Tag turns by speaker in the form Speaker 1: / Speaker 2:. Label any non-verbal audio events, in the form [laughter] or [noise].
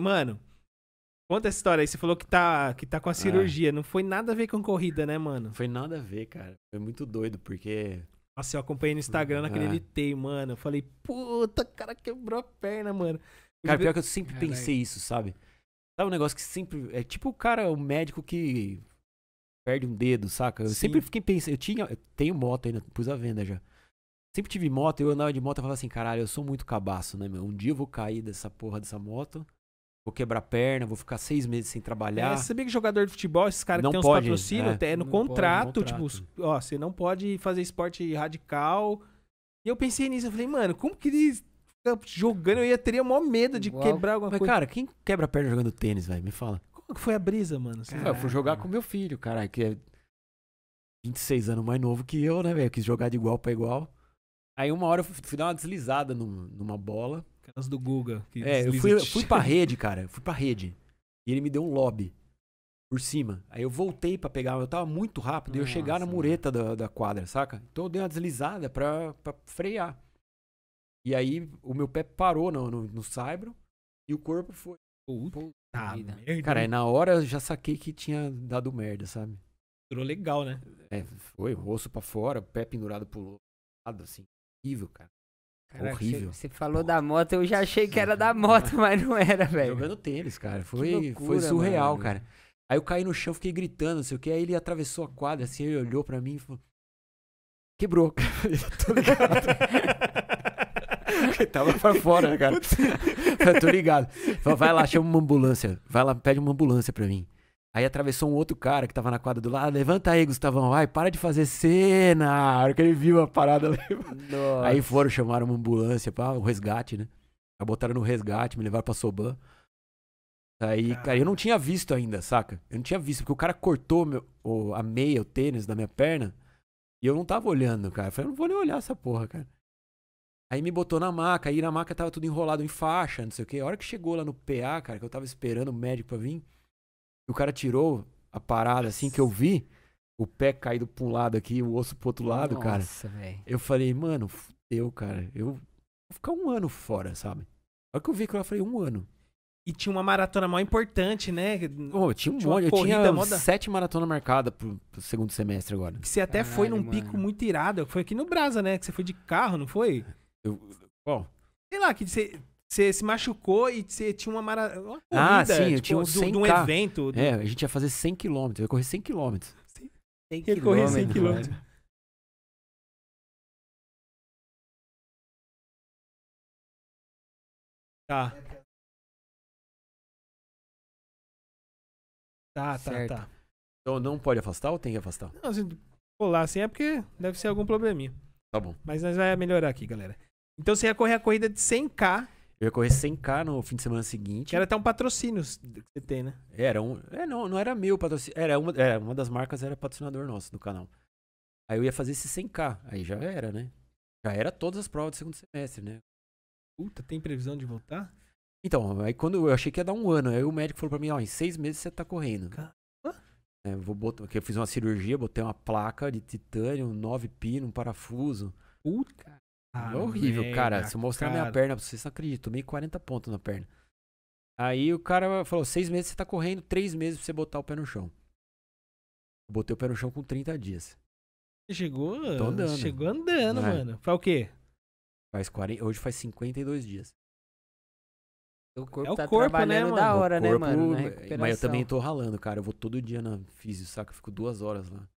Speaker 1: Mano, conta essa história aí. Você falou que tá, que tá com a é. cirurgia. É. Não foi nada a ver com corrida,
Speaker 2: né, mano? foi nada a ver, cara. Foi muito doido, porque.
Speaker 1: Nossa, eu acompanhei no Instagram, não acreditei,
Speaker 2: tem, mano. Eu falei,
Speaker 1: puta, cara quebrou a perna, mano. Cara, pior que eu sempre Caralho. pensei
Speaker 2: isso, sabe? Sabe um negócio que sempre. É tipo o cara, o médico que perde um dedo, saca? Eu Sim. sempre fiquei pensando. Eu tinha. Eu tenho moto ainda, pus à venda já. Sempre tive moto, eu andava de moto e falava assim, caralho, eu sou muito cabaço, né, meu? Um dia eu vou cair dessa porra dessa moto vou quebrar perna, vou ficar seis meses sem trabalhar. É, você sabia
Speaker 1: que jogador de futebol, esses caras que né? tem pode, uns patrocínios, é, no, contrato, pode, no, contrato, tipo, ó, você não pode fazer esporte radical. E eu pensei nisso, eu falei, mano, como que eles jogando, eu ia teria o maior medo de Uau. quebrar alguma Mas, coisa. cara, quem
Speaker 2: quebra perna jogando tênis, velho? Me fala.
Speaker 1: Como que foi a brisa, mano? eu fui
Speaker 2: jogar com meu filho, caralho, que é 26 anos mais novo que eu, né, velho? Quis jogar de igual para igual. Aí uma hora eu fui dar uma deslizada numa bola. Aquelas do Guga. é, eu fui, fui pra [laughs] rede, cara. Fui pra rede. E ele me deu um lobby por cima. Aí eu voltei para pegar, eu tava muito rápido, E eu chegar na mureta da, da quadra, saca? Então eu dei uma deslizada pra, pra frear. E aí o meu pé parou no, no, no saibro e o corpo foi. Puta merda. Cara, aí na hora eu já saquei que tinha dado merda, sabe? Durou legal, né? É, foi, o osso pra fora, o pé pendurado pro lado, assim. Incrível, cara. Cara, Horrível.
Speaker 1: Você falou Pô. da moto, eu já achei que era da moto, [laughs] mas não
Speaker 2: era, velho. Jogando tênis, cara. Foi, loucura, foi surreal, mano. cara. Aí eu caí no chão, fiquei gritando, não sei o que. Aí ele atravessou a quadra, assim, ele olhou pra mim e falou: Quebrou, cara. [laughs] Tô ligado. [laughs] tava pra fora, né, cara? Eu tô ligado. Falei, vai lá, chama uma ambulância. Vai lá, pede uma ambulância pra mim. Aí atravessou um outro cara que tava na quadra do lado. Levanta aí, Gustavão. vai. para de fazer cena. A hora que ele viu a parada. [laughs] Aí foram, chamaram uma ambulância para o resgate, né? Aí botaram no resgate, me levaram pra Soban. Aí, cara, eu não tinha visto ainda, saca? Eu não tinha visto, porque o cara cortou meu, o, a meia, o tênis da minha perna. E eu não tava olhando, cara. Eu falei, eu não vou nem olhar essa porra, cara. Aí me botou na maca. Aí na maca tava tudo enrolado em faixa, não sei o quê. A hora que chegou lá no PA, cara, que eu tava esperando o médico pra vir. E o cara tirou a parada assim que eu vi, o pé caído pra um lado aqui, o osso pro outro lado, Nossa, cara. Nossa, velho. Eu falei, mano, fudeu, cara. Eu vou ficar um ano fora, sabe? Olha que eu vi que eu falei, um ano. E tinha
Speaker 1: uma maratona mó importante, né? Oh, tinha um monte. Eu tinha moda... sete
Speaker 2: maratonas marcadas pro, pro, segundo semestre agora.
Speaker 1: Que você até Caralho, foi num mano. pico
Speaker 2: muito irado. Foi aqui no Brasa, né? Que você foi de carro, não foi? Eu, qual?
Speaker 1: Sei lá, que você você se machucou e você tinha uma mara...
Speaker 2: ah, sim, tipo, eu tinha um, 100K. de um evento. Do... É, a gente ia fazer 100 km, eu ia correr 100 km. 100, km. Eu corri 100 km. Tá. Tá, tá, certo. tá. Então não pode afastar ou tem que afastar?
Speaker 1: Não, se colar assim é porque deve ser algum probleminha. Tá bom. Mas nós vai melhorar aqui,
Speaker 2: galera. Então
Speaker 1: você ia correr a corrida de 100k
Speaker 2: eu ia correr 100k no fim de semana seguinte. era até um
Speaker 1: patrocínio que você tem, né?
Speaker 2: Era um. É, não, não era meu patrocínio. Era uma, era uma das marcas, era patrocinador nosso do canal. Aí eu ia fazer esse 100k. Aí já era, né? Já era todas as provas do segundo semestre, né? Puta, tem previsão de voltar? Então, aí quando eu achei que ia dar um ano, aí o médico falou pra mim, ó, em seis meses você tá correndo. Caramba. É, vou botar, que eu fiz uma cirurgia, botei uma placa de titânio, nove pinos, um parafuso. Puta. Ah, é horrível, merda, cara. Se eu mostrar cara. minha perna pra vocês, não acredito. Tomei 40 pontos na perna. Aí o cara falou: seis meses você tá correndo, três meses pra você botar o pé no chão. Eu botei o pé no chão com 30 dias. Chegou, andando. chegou andando, não é. mano. Faz o quê? Faz 40, hoje faz 52 dias.
Speaker 1: O corpo é o tá corpo, né, trabalhando né, da hora, né, corpo, né, mano? É, mas eu também
Speaker 2: tô ralando, cara. Eu vou todo dia na física, saca? Eu fico duas horas lá.